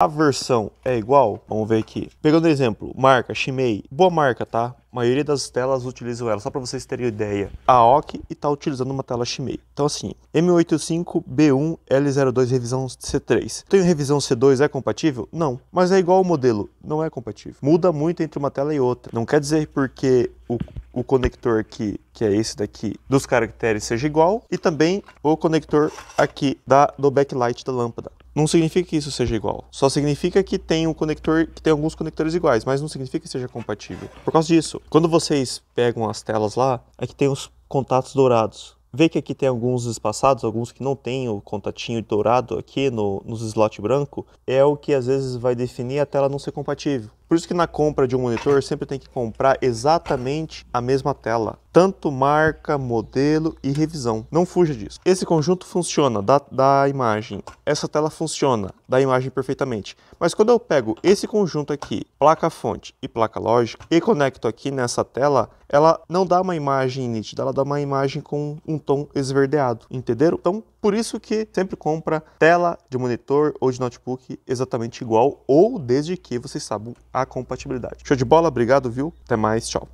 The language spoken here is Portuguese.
a versão é igual? Vamos ver aqui. Pegando exemplo, marca Shimei, boa marca, tá? A maioria das telas utilizam ela, só para vocês terem ideia. A OC tá utilizando uma tela Shimei. Então assim, M85B1L02 revisão C3. Tem revisão C2 é compatível? Não, mas é igual o modelo, não é compatível. Muda muito entre uma tela e outra. Não quer dizer porque o o conector aqui, que é esse daqui, dos caracteres seja igual e também o conector aqui da, do backlight da lâmpada. Não significa que isso seja igual, só significa que tem um conector que tem alguns conectores iguais, mas não significa que seja compatível. Por causa disso, quando vocês pegam as telas lá, aqui é tem os contatos dourados. Vê que aqui tem alguns espaçados, alguns que não tem o contatinho dourado aqui no, nos slot branco, é o que às vezes vai definir a tela não ser compatível. Por isso que na compra de um monitor sempre tem que comprar exatamente a mesma tela. Tanto marca, modelo e revisão. Não fuja disso. Esse conjunto funciona da, da imagem. Essa tela funciona da imagem perfeitamente. Mas quando eu pego esse conjunto aqui, placa-fonte e placa lógica, e conecto aqui nessa tela, ela não dá uma imagem nítida, ela dá uma imagem com um tom esverdeado, entenderam? Então, por isso que sempre compra tela de monitor ou de notebook exatamente igual, ou desde que vocês saibam a a compatibilidade. Show de bola, obrigado, viu? Até mais, tchau.